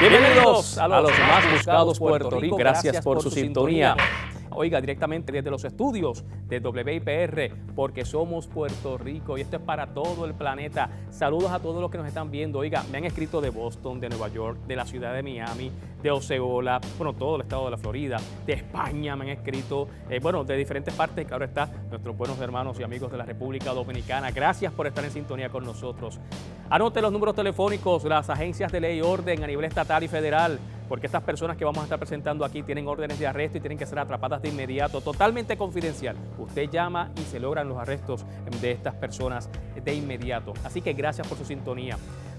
Bienvenidos a los más buscados Puerto Rico. Gracias por su sintonía oiga, directamente desde los estudios de WIPR, porque somos Puerto Rico y esto es para todo el planeta. Saludos a todos los que nos están viendo. Oiga, me han escrito de Boston, de Nueva York, de la ciudad de Miami, de Oceola, bueno, todo el estado de la Florida, de España me han escrito, eh, bueno, de diferentes partes, que ahora está nuestros buenos hermanos y amigos de la República Dominicana. Gracias por estar en sintonía con nosotros. Anote los números telefónicos, las agencias de ley y orden a nivel estatal y federal porque estas personas que vamos a estar presentando aquí tienen órdenes de arresto y tienen que ser atrapadas de inmediato, totalmente confidencial. Usted llama y se logran los arrestos de estas personas de inmediato. Así que gracias por su sintonía.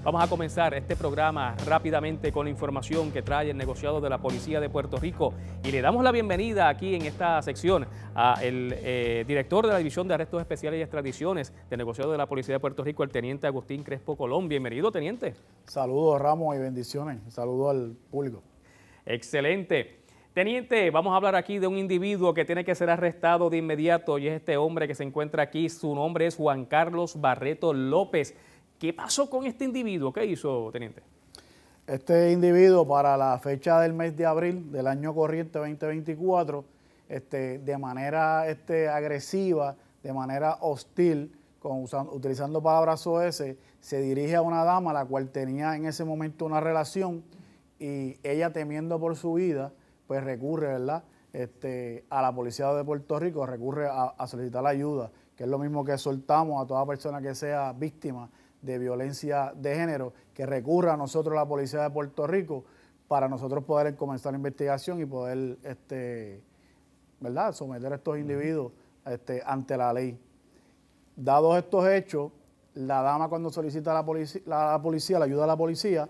Vamos a comenzar este programa rápidamente con la información que trae el negociado de la Policía de Puerto Rico y le damos la bienvenida aquí en esta sección al eh, director de la División de Arrestos Especiales y Extradiciones del negociado de la Policía de Puerto Rico, el teniente Agustín Crespo Colón. Bienvenido, teniente. Saludos, Ramos, y bendiciones. Saludos al público. Excelente. Teniente, vamos a hablar aquí de un individuo que tiene que ser arrestado de inmediato y es este hombre que se encuentra aquí. Su nombre es Juan Carlos Barreto López. ¿Qué pasó con este individuo? ¿Qué hizo, teniente? Este individuo para la fecha del mes de abril del año corriente 2024, este, de manera este, agresiva, de manera hostil, con, utilizando palabras OS, se dirige a una dama la cual tenía en ese momento una relación y ella temiendo por su vida, pues recurre, ¿verdad? Este, a la policía de Puerto Rico, recurre a, a solicitar la ayuda, que es lo mismo que soltamos a toda persona que sea víctima de violencia de género, que recurra a nosotros la Policía de Puerto Rico para nosotros poder comenzar la investigación y poder este, ¿verdad? someter a estos individuos este, ante la ley. Dados estos hechos, la dama cuando solicita la, policía, policía, ayuda de la policía,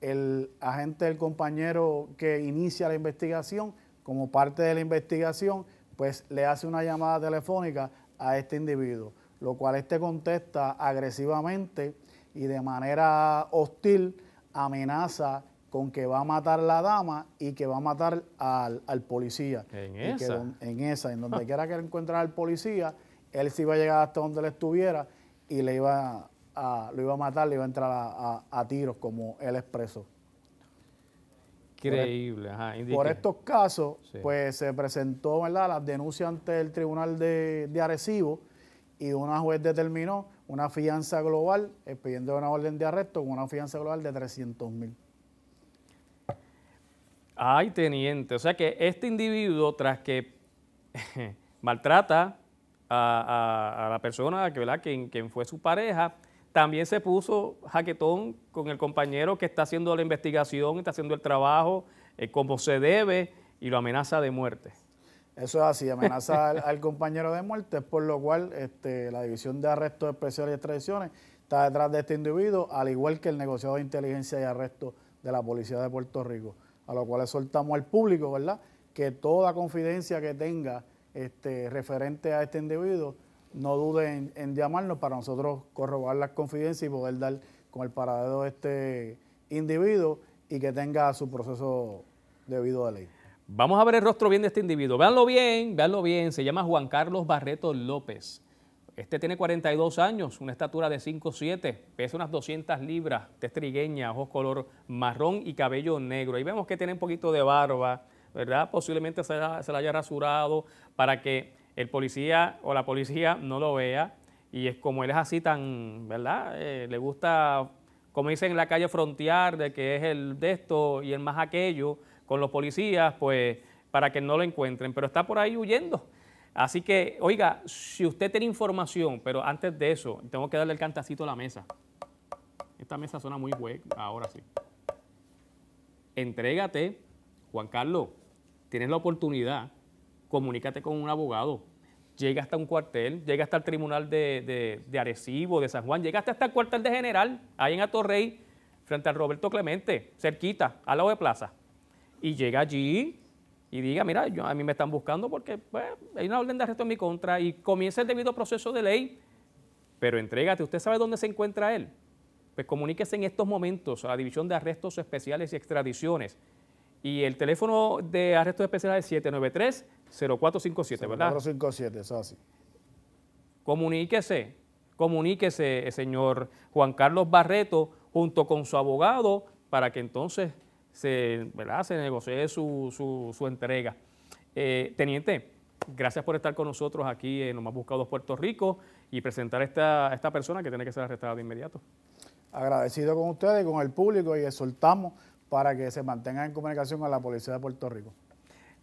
el agente, el compañero que inicia la investigación, como parte de la investigación, pues le hace una llamada telefónica a este individuo lo cual este contesta agresivamente y de manera hostil amenaza con que va a matar la dama y que va a matar al, policía. En esa. en esa, en donde ah. quiera que encontrara al policía, él se iba a llegar hasta donde le estuviera y le iba a, lo iba a matar, le iba a entrar a, tiros, como él expresó. Increíble. Ajá, por estos casos, pues se presentó ¿verdad? la denuncia ante el Tribunal de, de Arecibo y una juez determinó una fianza global, eh, pidiendo una orden de arresto con una fianza global de 300 mil. Ay, teniente, o sea que este individuo, tras que maltrata a, la persona que, Quien, fue su pareja, también se puso jaquetón con el compañero que está haciendo la investigación, está haciendo el trabajo eh, como se debe y lo amenaza de muerte. Eso es así, amenaza al, compañero de muerte, por lo cual este, la División de Arrestos Especiales y Extradiciones está detrás de este individuo, al igual que el negociado de inteligencia y arresto de la Policía de Puerto Rico, a lo cual soltamos al público, ¿verdad? Que toda confidencia que tenga este, referente a este individuo, no dude en, llamarnos para nosotros corroborar las confidencias y poder dar con el paradero de este individuo y que tenga su proceso debido a ley. Vamos a ver el rostro bien de este individuo. Veanlo bien, veanlo bien. Se llama Juan Carlos Barreto López. Este tiene 42 años, una estatura de 5'7", pesa unas 200 libras, trigueña, ojos color marrón y cabello negro. Ahí vemos que tiene un poquito de barba, ¿verdad? Posiblemente se la, haya rasurado para que el policía o la policía no lo vea. Y es como él es así tan, ¿verdad? Eh, le gusta, como dicen en la calle, frontear de que es el de esto y el más aquello con los policías, pues para que no lo encuentren, pero está por ahí huyendo. Así que, oiga, si usted tiene información, pero antes de eso, tengo que darle el cantacito a la mesa. Esta mesa suena muy hueca, ahora sí. Entrégate, Juan Carlos, tienes la oportunidad, comunícate con un abogado, llega hasta un cuartel, llega hasta el tribunal de, de, de Arecibo, de San Juan, llega hasta el cuartel de General, ahí en Atorrey, frente al Roberto Clemente, cerquita, al lado de Plaza y llega allí y diga, mira, a mí me están buscando porque pues, hay una orden de arresto en mi contra y comienza el debido proceso de ley, pero entrégate, usted sabe dónde se encuentra él. Pues comuníquese en estos momentos a la División de Arrestos Especiales y Extradiciones. Y el teléfono de arrestos especiales es 793-0457, ¿verdad? 0457, eso así. Comuníquese, comuníquese, el eh, señor Juan Carlos Barreto, junto con su abogado, para que entonces se, ¿verdad? se negocie su, su, entrega. Eh, teniente, gracias por estar con nosotros aquí en Los Más Buscados Puerto Rico y presentar a esta, esta persona que tiene que ser arrestada de inmediato. Agradecido con ustedes, con el público y exhortamos para que se mantengan en comunicación con la Policía de Puerto Rico.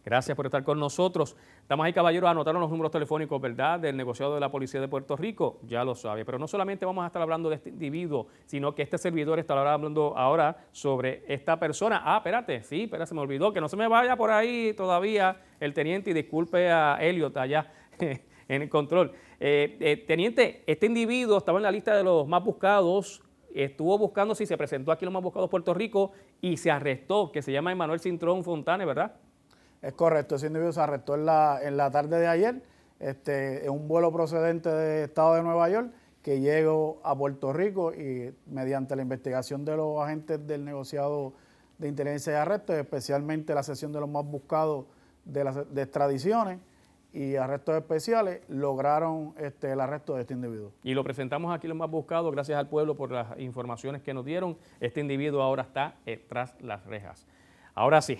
Gracias por estar con nosotros. Damas y caballeros, anotaron los números telefónicos, ¿verdad?, del negociado de la Policía de Puerto Rico, ya lo sabe. Pero no solamente vamos a estar hablando de este individuo, sino que este servidor estará hablando ahora sobre esta persona. Ah, espérate, sí, espérate, se me olvidó, que no se me vaya por ahí todavía el teniente y disculpe a Elliot allá en el control. Eh, eh, teniente, este individuo estaba en la lista de los más buscados estuvo buscando si se presentó aquí los más buscados de Puerto Rico y se arrestó, que se llama Emanuel Cintrón Fontane, ¿verdad? Es correcto, ese individuo se arrestó en la, en la tarde de ayer, este, en un vuelo procedente del estado de Nueva York, que llegó a Puerto Rico y mediante la investigación de los agentes del negociado de inteligencia de arresto, especialmente la sesión de los más buscados de, las, extradiciones y arrestos especiales, lograron este, el arresto de este individuo. Y lo presentamos aquí los más buscados, gracias al pueblo por las informaciones que nos dieron. Este individuo ahora está eh, tras las rejas. Ahora sí,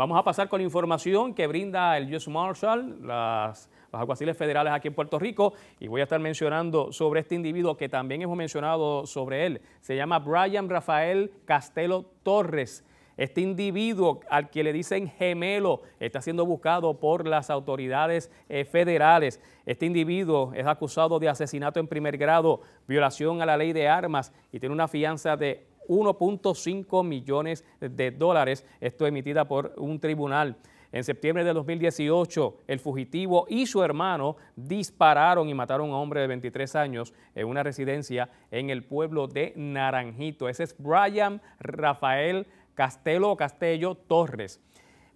Vamos a pasar con información que brinda el U.S. Marshall, las, los federales aquí en Puerto Rico, y voy a estar mencionando sobre este individuo que también hemos mencionado sobre él. Se llama Brian Rafael Castelo Torres. Este individuo al que le dicen gemelo está siendo buscado por las autoridades eh, federales. Este individuo es acusado de asesinato en primer grado, violación a la ley de armas y tiene una fianza de 1.5 millones de dólares. Esto emitida por un tribunal. En septiembre de 2018, el fugitivo y su hermano dispararon y mataron a un hombre de 23 años en una residencia en el pueblo de Naranjito. Ese es Brian Rafael Castelo Castello Torres.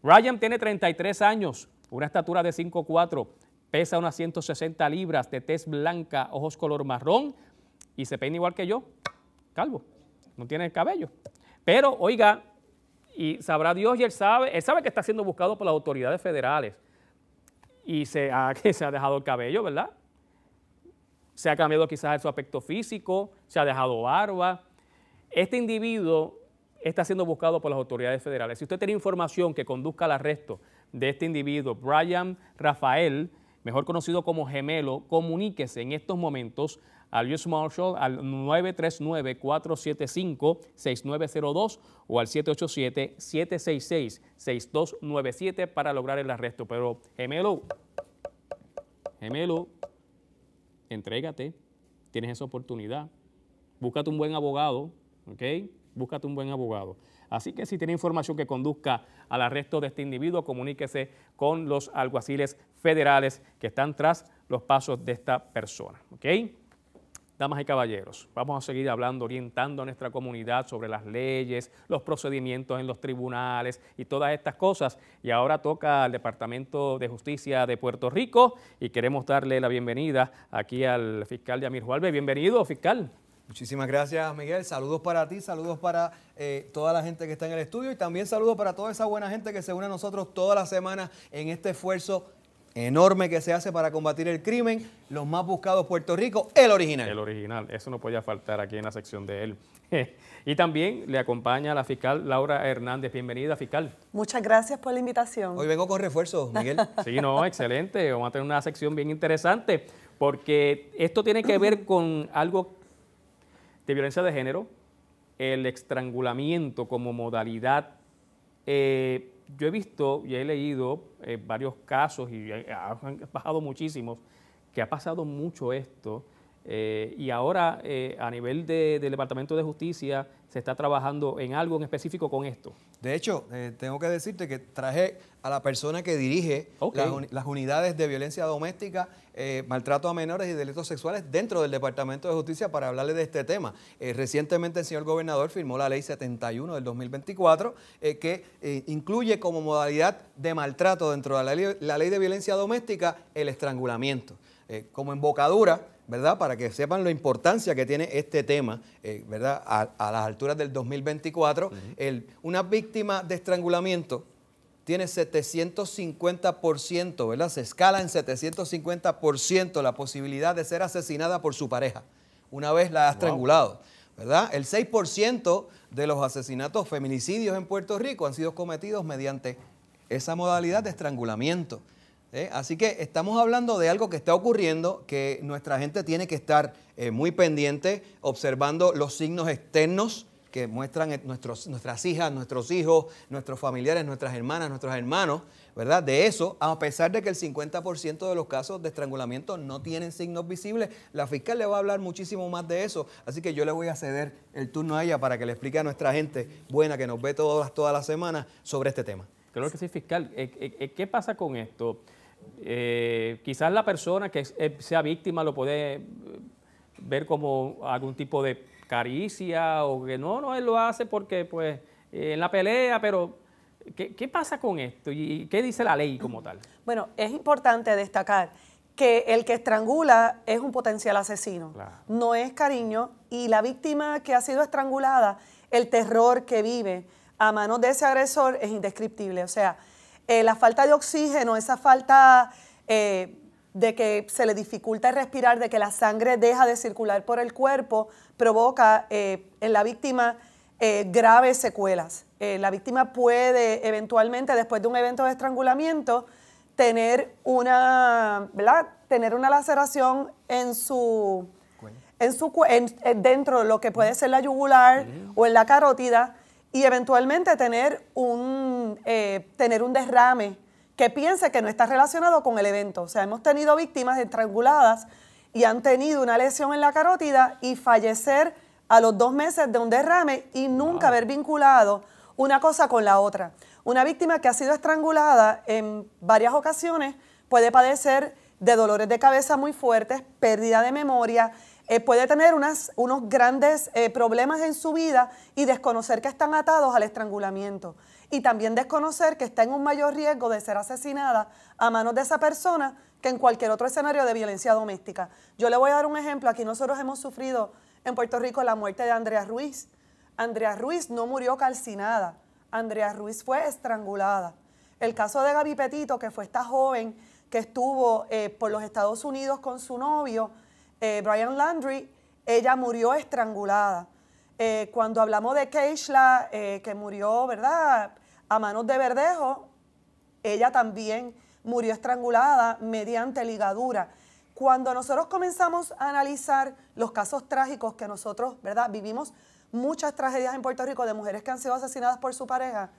Brian tiene 33 años, una estatura de 5'4", pesa unas 160 libras, de tez blanca, ojos color marrón y se peina igual que yo, calvo no tiene el cabello. Pero, oiga, y sabrá Dios y él sabe, él sabe que está siendo buscado por las autoridades federales y se ha, que se ha dejado el cabello, ¿verdad? Se ha cambiado quizás su aspecto físico, se ha dejado barba. Este individuo está siendo buscado por las autoridades federales. Si usted tiene información que conduzca al arresto de este individuo, Brian Rafael, mejor conocido como gemelo, comuníquese en estos momentos al US Marshall al 939-475-6902 o al 787-766-6297 para lograr el arresto. Pero gemelo, gemelo, entrégate, tienes esa oportunidad. Búscate un buen abogado, ¿ok? Búscate un buen abogado. Así que si tiene información que conduzca al arresto de este individuo, comuníquese con los alguaciles federales que están tras los pasos de esta persona. ¿ok? Damas y caballeros, vamos a seguir hablando, orientando a nuestra comunidad sobre las leyes, los procedimientos en los tribunales y todas estas cosas. Y ahora toca al Departamento de Justicia de Puerto Rico y queremos darle la bienvenida aquí al fiscal Yamir Juárez. Bienvenido, fiscal. Muchísimas gracias, Miguel. Saludos para ti, saludos para eh, toda la gente que está en el estudio y también saludos para toda esa buena gente que se une a nosotros todas las semanas en este esfuerzo enorme que se hace para combatir el crimen, los más buscados Puerto Rico, el original. El original, eso no podía faltar aquí en la sección de él. y también le acompaña la fiscal Laura Hernández. Bienvenida, fiscal. Muchas gracias por la invitación. Hoy vengo con refuerzos, Miguel. sí, no, excelente. Vamos a tener una sección bien interesante porque esto tiene que ver con algo de violencia de género, el estrangulamiento como modalidad eh, yo he visto y he leído eh, varios casos y eh, han pasado muchísimos, que ha pasado mucho esto. Eh, y ahora a nivel del Departamento de Justicia se está trabajando en algo en específico con esto. De hecho, tengo que decirte que traje a la persona que dirige las unidades de violencia doméstica eh, maltrato a menores y delitos sexuales dentro del Departamento de Justicia para hablarle de este tema. Eh, recientemente el señor gobernador firmó la ley 71 del 2024 eh, que incluye como modalidad de maltrato dentro de la ley, de violencia doméstica el estrangulamiento. como embocadura, ¿verdad? Para que sepan la importancia que tiene este tema, ¿verdad? A, las alturas del 2024, una víctima de estrangulamiento tiene 750%, ¿verdad? Se escala en 750% la posibilidad de ser asesinada por su pareja una vez la ha estrangulado, ¿verdad? El 6% de los asesinatos, feminicidios en Puerto Rico han sido cometidos mediante esa modalidad de estrangulamiento. ¿eh? Así que estamos hablando de algo que está ocurriendo, que nuestra gente tiene que estar eh, muy pendiente, observando los signos externos, que muestran eh, nuestras hijas, nuestros hijos, nuestros familiares, nuestras hermanas, nuestros hermanos, ¿verdad? De eso, a pesar de que el 50% de los casos de estrangulamiento no tienen signos visibles, la fiscal le va a hablar muchísimo más de eso. Así que yo le voy a ceder el turno a ella para que le explique a nuestra gente buena que nos ve todas, todas las semanas sobre este tema. Claro que sí, fiscal. Eh, eh, ¿Qué pasa con esto? quizás la persona que sea víctima lo puede ver como algún tipo de caricia o que no, no, él lo hace porque pues eh, en la pelea, pero ¿qué, pasa con esto y qué dice la ley como tal? Bueno, es importante destacar que el que estrangula es un potencial asesino, no es cariño y la víctima que ha sido estrangulada, el terror que vive a manos de ese agresor es indescriptible. O sea, eh, la falta de oxígeno, esa falta eh, de que se le dificulta respirar, de que la sangre deja de circular por el cuerpo, provoca eh, en la víctima eh, graves secuelas. Eh, la víctima puede eventualmente, después de un evento de estrangulamiento, tener una, Tener una laceración en su, en su dentro de lo que puede ser la yugular o en la carótida y eventualmente tener un, tener un derrame que piense que no está relacionado con el evento. O sea, hemos tenido víctimas estranguladas y han tenido una lesión en la carótida y fallecer a los dos meses de un derrame y nunca haber vinculado una cosa con la otra. Una víctima que ha sido estrangulada en varias ocasiones puede padecer de dolores de cabeza muy fuertes, pérdida de memoria, eh, puede tener unos grandes eh, problemas en su vida y desconocer que están atados al estrangulamiento y también desconocer que está en un mayor riesgo de ser asesinada a manos de esa persona que en cualquier otro escenario de violencia doméstica. Yo le voy a dar un ejemplo. Aquí nosotros hemos sufrido en Puerto Rico la muerte de Andrea Ruiz. Andrea Ruiz no murió calcinada. Andrea Ruiz fue estrangulada. El caso de Gaby Petito, que fue esta joven que estuvo eh, por los Estados Unidos con su novio, eh, Brian Landry, ella murió estrangulada. Eh, cuando hablamos de Keishla, que murió, ¿verdad? A manos de Verdejo, ella también murió estrangulada mediante ligadura. Cuando nosotros comenzamos a analizar los casos trágicos que nosotros, ¿verdad? Vivimos muchas tragedias en Puerto Rico de mujeres que han sido asesinadas por su pareja,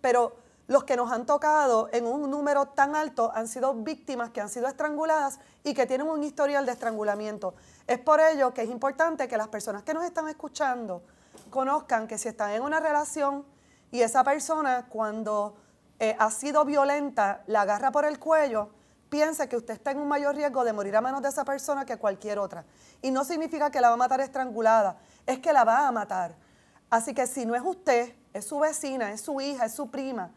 pero los que nos han tocado en un número tan alto han sido víctimas que han sido estranguladas y que tienen un historial de estrangulamiento. Es por ello que es importante que las personas que nos están escuchando conozcan que si están en una relación y esa persona cuando eh, ha sido violenta, la agarra por el cuello, piensa que usted está en un mayor riesgo de morir a manos de esa persona que cualquier otra. Y no significa que la va a matar estrangulada, es que la va a matar. Así que si no es usted, es su vecina, es su hija, es su prima,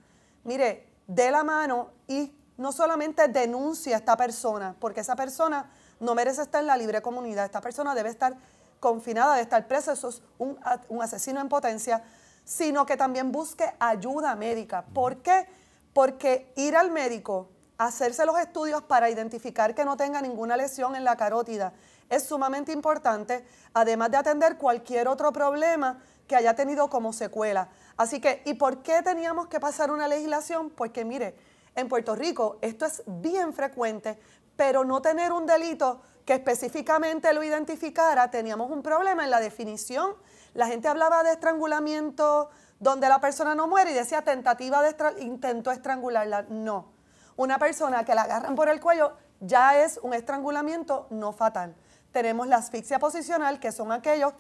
mire, dé la mano y no solamente denuncie a esta persona, porque esa persona no merece estar en la libre comunidad, esta persona debe estar confinada, debe estar presa, eso es un asesino en potencia, sino que también busque ayuda médica. ¿Por qué? Porque ir al médico, hacerse los estudios para identificar que no tenga ninguna lesión en la carótida es sumamente importante, además de atender cualquier otro problema que haya tenido como secuela. Así que, ¿y por qué teníamos que pasar una legislación? Porque pues mire, en Puerto Rico esto es bien frecuente, pero no tener un delito que específicamente lo identificara, teníamos un problema en la definición. La gente hablaba de estrangulamiento donde la persona no muere y decía tentativa de intento estrangularla. No. Una persona que la agarran por el cuello ya es un estrangulamiento no fatal. Tenemos la asfixia posicional, que son aquellos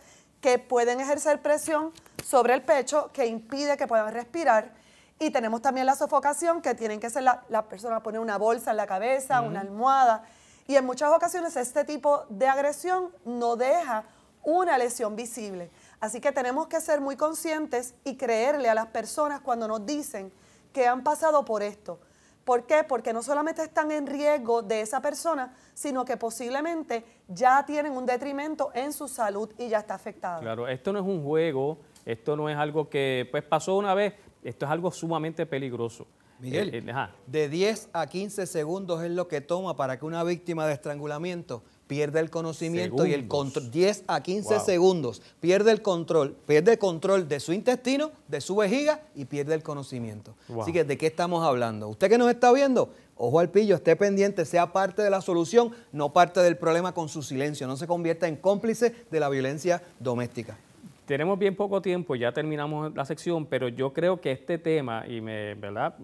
que pueden ejercer presión sobre el pecho que impide que puedan respirar. Y tenemos también la sofocación, que tienen que ser la, persona pone una bolsa en la cabeza, una almohada y en muchas ocasiones este tipo de agresión no deja una lesión visible. Así que tenemos que ser muy conscientes y creerle a las personas cuando nos dicen que han pasado por esto. ¿Por qué? Porque no solamente están en riesgo de esa persona, sino que posiblemente ya tienen un detrimento en su salud y ya está afectado. Claro, esto no es un juego, esto no es algo que pues pasó una vez, esto es algo sumamente peligroso. Miguel, eh, eh, de 10 a 15 segundos es lo que toma para que una víctima de estrangulamiento pierda el conocimiento y el control. 10 a 15 segundos. Pierde el control. Pierde el control de su intestino, de su vejiga y pierde el conocimiento. Así que, ¿de qué estamos hablando? Usted que nos está viendo, ojo al pillo, esté pendiente, sea parte de la solución, no parte del problema con su silencio. No se convierta en cómplice de la violencia doméstica tenemos bien poco tiempo, ya terminamos la sección, pero yo creo que este tema, y me, ¿verdad?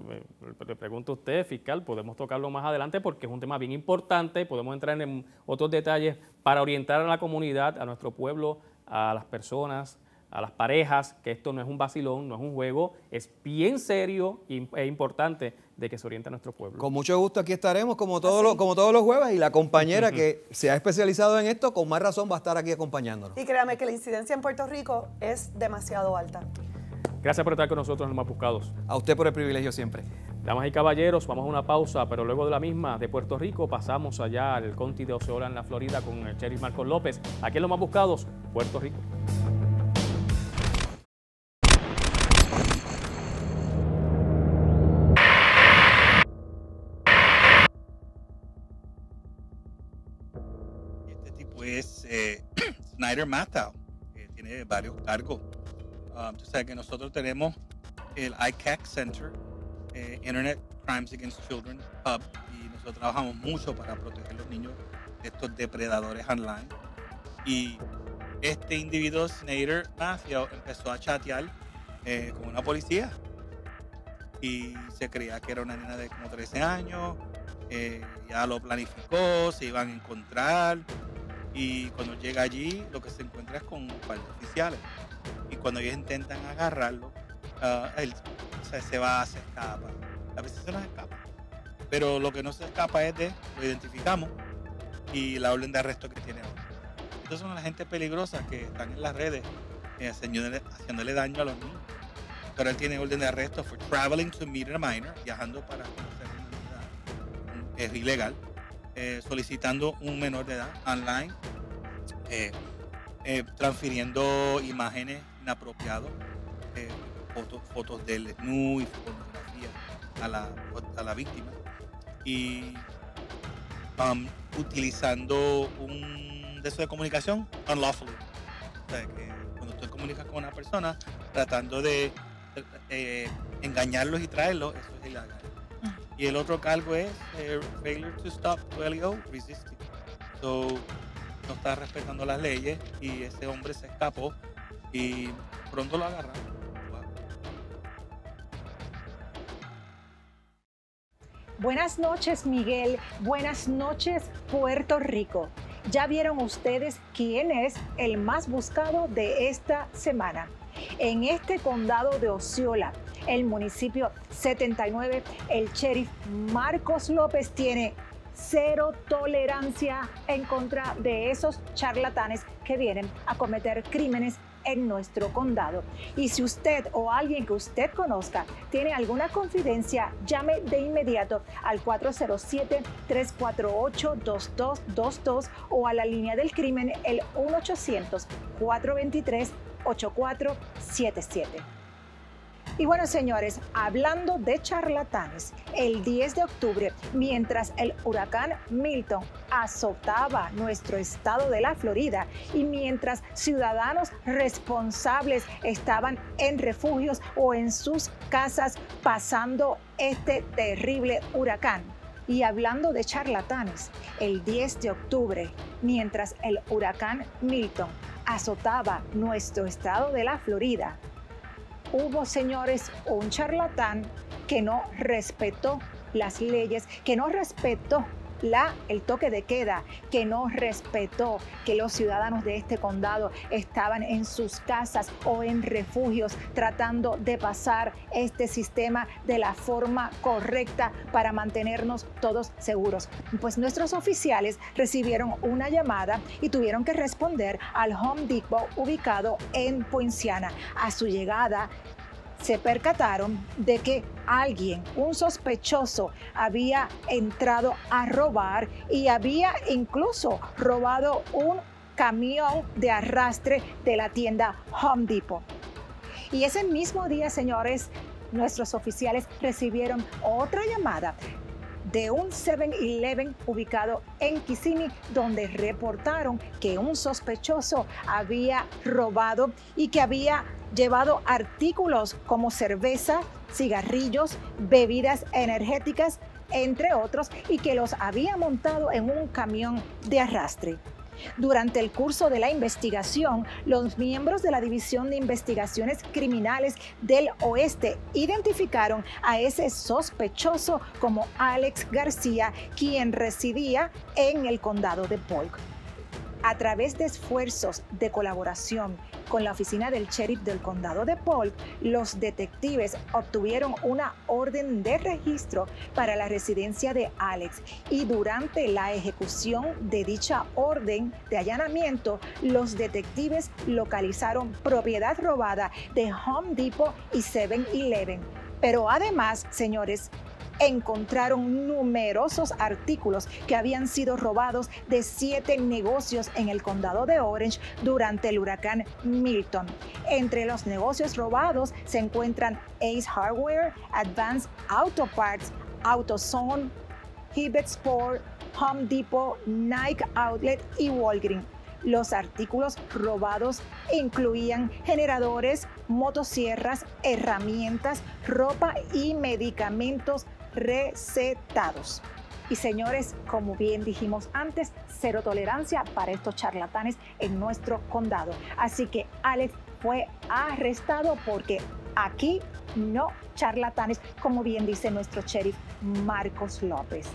le pregunto a usted, fiscal, podemos tocarlo más adelante porque es un tema bien importante, podemos entrar en otros detalles para orientar a la comunidad, a nuestro pueblo, a las personas, a las parejas, que esto no es un vacilón, no es un juego, es bien serio e importante de que se orienta nuestro pueblo. Con mucho gusto aquí estaremos como todos, los, como todos los jueves y la compañera que se ha especializado en esto con más razón va a estar aquí acompañándonos. Y créame que la incidencia en Puerto Rico es demasiado alta. Gracias por estar con nosotros en Los Más Buscados. A usted por el privilegio siempre. Damas y caballeros, vamos a una pausa, pero luego de la misma de Puerto Rico pasamos allá al Conti de Oceola en la Florida con el Cherry Marcos López. Aquí en Los Más Buscados, Puerto Rico. Snyder Matthau, que tiene varios cargos. Um, tú que nosotros tenemos el ICAC Center, eh, Internet Crimes Against Children Hub, y nosotros trabajamos mucho para proteger a los niños de estos depredadores online. Y este individuo, Snyder Matthau, empezó a chatear eh, con una policía y se creía que era una niña de como 13 años. Eh, ya lo planificó, se iban a encontrar y cuando llega allí, lo que se encuentra es con cuatro oficiales. Y cuando ellos intentan agarrarlo, ah, él se va, se escapa. A veces se nos escapa. Pero lo que no se escapa es de, lo identificamos y la orden de arresto que tiene entonces son las gente peligrosas que están en las redes eh, haciéndole, daño a los niños. Pero él tiene orden de arresto for traveling to meet a minor, viajando para conocer una mm, es ilegal eh, solicitando un menor de edad online, eh, eh, transfiriendo imágenes inapropiadas, fotos, fotos del SNU y fotografía a la, a la víctima, y um, utilizando un de de comunicación unlawfully. O sea, que cuando tú comunicas con una persona tratando de engañarlos y traerlos, eso es ilegal. Y el otro cargo es eh, failure to stop Go resisting. So, no está respetando las leyes y ese hombre se escapó y pronto lo agarran. Buenas noches Miguel, buenas noches Puerto Rico. Ya vieron ustedes quién es el más buscado de esta semana. En este condado de Osceola, el municipio 79. El sheriff Marcos López tiene cero tolerancia en contra de esos charlatanes que vienen a cometer crímenes en nuestro condado. Y si usted o alguien que usted conozca tiene alguna confidencia, llame de inmediato al 407-348-2222 o a la línea del crimen el 1-800-423-8477. Y bueno, señores, hablando de charlatanes, el 10 de octubre, mientras el huracán Milton azotaba nuestro estado de la Florida y mientras ciudadanos responsables estaban en refugios o en sus casas pasando este terrible huracán, y hablando de charlatanes, el 10 de octubre, mientras el huracán Milton azotaba nuestro estado de la Florida, hubo, señores, un charlatán que no respetó las leyes, que no respetó la, el toque de queda, que no respetó que los ciudadanos de este condado estaban en sus casas o en refugios tratando de pasar este sistema de la forma correcta para mantenernos todos seguros. Pues nuestros oficiales recibieron una llamada y tuvieron que responder al Home Depot ubicado en Poinciana. A su llegada, se percataron de que alguien, un sospechoso, había entrado a robar y había incluso robado un camión de arrastre de la tienda Home Depot. Y ese mismo día, señores, nuestros oficiales recibieron otra llamada de un 7-Eleven ubicado en Kissimmee, donde reportaron que un sospechoso había robado y que había llevado artículos como cerveza, cigarrillos, bebidas energéticas, entre otros, y que los había montado en un camión de arrastre. Durante el curso de la investigación, los miembros de la División de Investigaciones Criminales del Oeste identificaron a ese sospechoso como Alex García, quien residía en el condado de Polk. A través de esfuerzos de colaboración con la oficina del sheriff del condado de Polk, los detectives obtuvieron una orden de registro para la residencia de Alex y durante la ejecución de dicha orden de allanamiento, los detectives localizaron propiedad robada de Home Depot y 7-Eleven. Pero además, señores, encontraron numerosos artículos que habían sido robados de siete negocios en el condado de Orange durante el huracán Milton. Entre los negocios robados se encuentran Ace Hardware, Advanced Auto Parts, AutoZone, Hibbett Sport, Home Depot, Nike Outlet y Walgreens. Los artículos robados incluían generadores, motosierras, herramientas, ropa y medicamentos recetados. Y señores, como bien dijimos antes, cero tolerancia para estos charlatanes en nuestro condado. Así que Alex fue arrestado porque aquí no charlatanes, como bien dice nuestro sheriff Marcos López.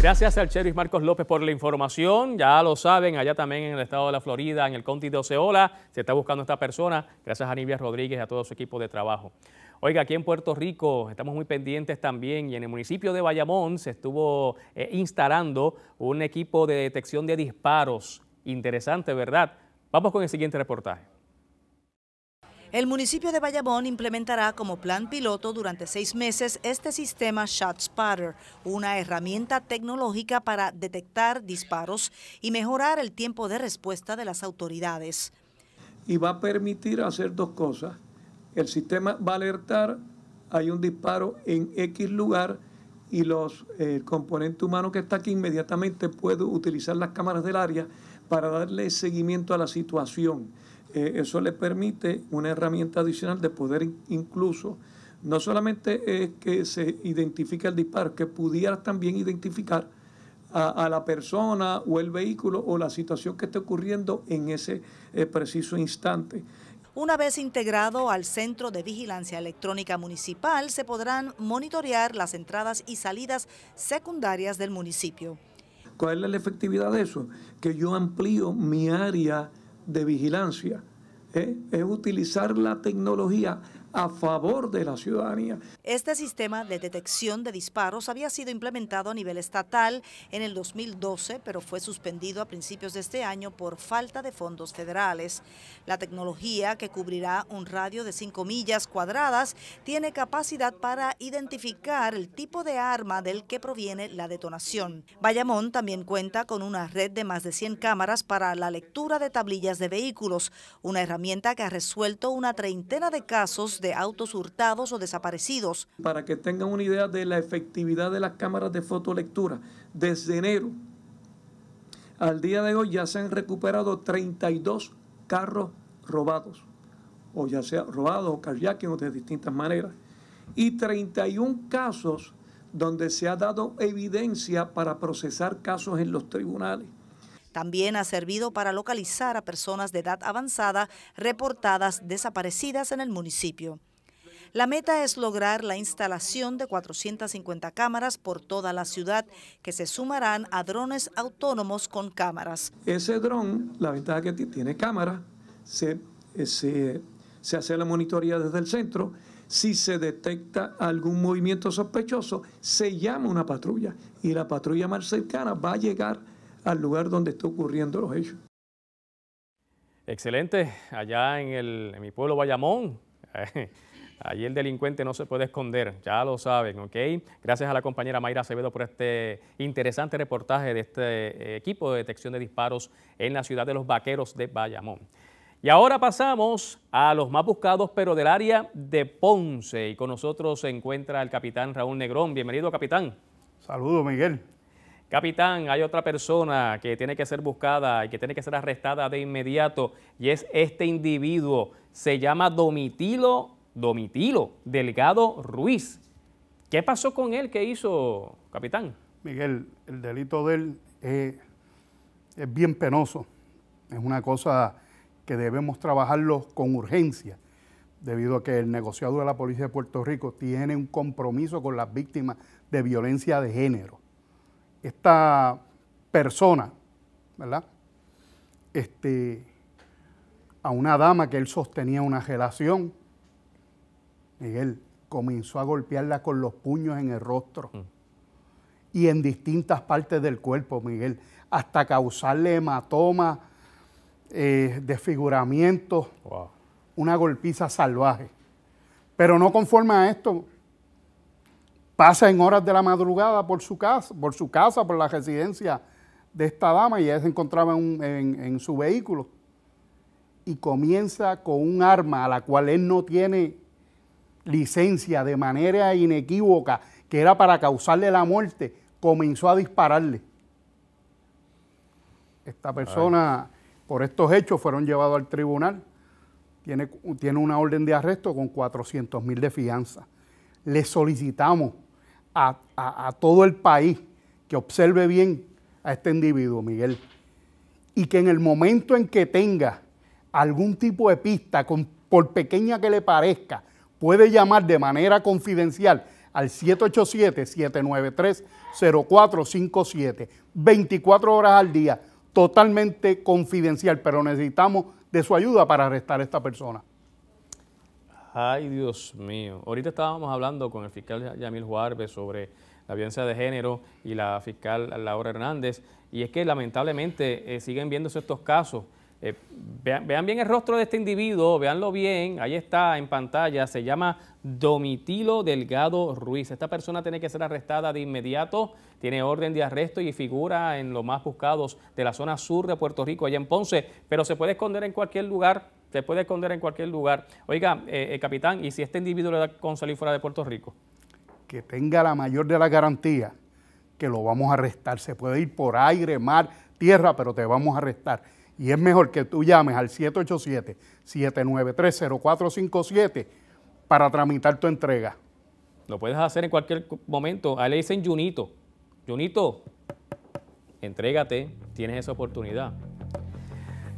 Gracias al sheriff Marcos López por la información. Ya lo saben, allá también en el estado de la Florida, en el county de Oceola, se está buscando esta persona. Gracias a Nivia Rodríguez y a todo su equipo de trabajo. Oiga, aquí en Puerto Rico estamos muy pendientes también y en el municipio de Bayamón se estuvo eh, instalando un equipo de detección de disparos. Interesante, ¿verdad? Vamos con el siguiente reportaje. El municipio de Bayamón implementará como plan piloto durante seis meses este sistema ShotSpotter, una herramienta tecnológica para detectar disparos y mejorar el tiempo de respuesta de las autoridades. Y va a permitir hacer dos cosas el sistema va a alertar, hay un disparo en X lugar y los, el componente humano que está aquí inmediatamente puede utilizar las cámaras del área para darle seguimiento a la situación. Eh, eso le permite una herramienta adicional de poder incluso, no solamente es que se identifique el disparo, que pudiera también identificar a, la persona o el vehículo o la situación que esté ocurriendo en ese eh, preciso instante. Una vez integrado al Centro de Vigilancia Electrónica Municipal, se podrán monitorear las entradas y salidas secundarias del municipio. ¿Cuál es la efectividad de eso? Que yo amplío mi área de vigilancia. ¿eh? Es utilizar la tecnología a favor de la ciudadanía. Este sistema de detección de disparos había sido implementado a nivel estatal en el 2012, pero fue suspendido a principios de este año por falta de fondos federales. La tecnología, que cubrirá un radio de 5 millas cuadradas, tiene capacidad para identificar el tipo de arma del que proviene la detonación. Bayamón también cuenta con una red de más de 100 cámaras para la lectura de tablillas de vehículos, una herramienta que ha resuelto una treintena de casos de de autos hurtados o desaparecidos. Para que tengan una idea de la efectividad de las cámaras de fotolectura, desde enero al día de hoy ya se han recuperado 32 carros robados, o ya sea robados o carjacking o de distintas maneras, y 31 casos donde se ha dado evidencia para procesar casos en los tribunales. También ha servido para localizar a personas de edad avanzada reportadas desaparecidas en el municipio. La meta es lograr la instalación de 450 cámaras por toda la ciudad que se sumarán a drones autónomos con cámaras. Ese dron, la ventaja que tiene, cámara, eh, se, se hace la monitoría desde el centro, si se detecta algún movimiento sospechoso, se llama una patrulla y la patrulla más cercana va a llegar al lugar donde está ocurriendo los hechos. Excelente, allá en, mi pueblo Bayamón, Allí el delincuente no se puede esconder, ya lo saben, ¿ok? Gracias a la compañera Mayra Acevedo por este interesante reportaje de este eh, equipo de detección de disparos en la ciudad de los Vaqueros de Bayamón. Y ahora pasamos a los más buscados, pero del área de Ponce. Y con nosotros se encuentra el capitán Raúl Negrón. Bienvenido, capitán. Saludos, Miguel. Capitán, hay otra persona que tiene que ser buscada y que tiene que ser arrestada de inmediato y es este individuo. Se llama Domitilo, Domitilo Delgado Ruiz. ¿Qué pasó con él? ¿Qué hizo, capitán? Miguel, el delito de él es bien penoso. Es una cosa que debemos trabajarlo con urgencia, debido a que el negociado de la Policía de Puerto Rico tiene un compromiso con las víctimas de violencia de género esta persona, ¿verdad? Este, a una dama que él sostenía una relación, Miguel comenzó a golpearla con los puños en el rostro mm. y en distintas partes del cuerpo, Miguel, hasta causarle hematoma, eh, desfiguramiento, una golpiza salvaje. Pero no conforme a esto, pasa en horas de la madrugada por su casa, por su casa, por la residencia de esta dama, y ella se encontraba en, su vehículo, y comienza con un arma a la cual él no tiene licencia de manera inequívoca, que era para causarle la muerte, comenzó a dispararle. Esta persona, por estos hechos, fueron llevados al tribunal. Tiene, tiene una orden de arresto con 400 mil de fianza. Le solicitamos a, todo el país que observe bien a este individuo, Miguel. Y que en el momento en que tenga algún tipo de pista, por pequeña que le parezca, puede llamar de manera confidencial al 787-793-0457, 24 horas al día, totalmente confidencial, pero necesitamos de su ayuda para arrestar a esta persona. Ay, Dios mío. Ahorita estábamos hablando con el fiscal Yamil Juárez sobre la violencia de género y la fiscal Laura Hernández, y es que lamentablemente eh, siguen viéndose estos casos. Eh, vean, vean, bien el rostro de este individuo, veanlo bien, ahí está en pantalla, se llama Domitilo Delgado Ruiz. Esta persona tiene que ser arrestada de inmediato, tiene orden de arresto y figura en los más buscados de la zona sur de Puerto Rico, allá en Ponce, pero se puede esconder en cualquier lugar se puede esconder en cualquier lugar. Oiga, eh, eh, capitán, ¿y si este individuo le da con salir fuera de Puerto Rico? Que tenga la mayor de las garantías que lo vamos a arrestar. Se puede ir por aire, mar, tierra, pero te vamos a arrestar. Y es mejor que tú llames al 787-7930457 para tramitar tu entrega. Lo puedes hacer en cualquier momento. Ahí le dicen Junito. Junito, entrégate, tienes esa oportunidad.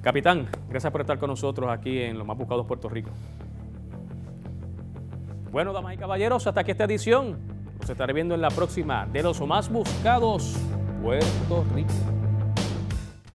Capitán, gracias por estar con nosotros aquí en Los Más Buscados Puerto Rico. Bueno, damas y caballeros, hasta aquí esta edición. Los estaré viendo en la próxima de Los Más Buscados Puerto Rico.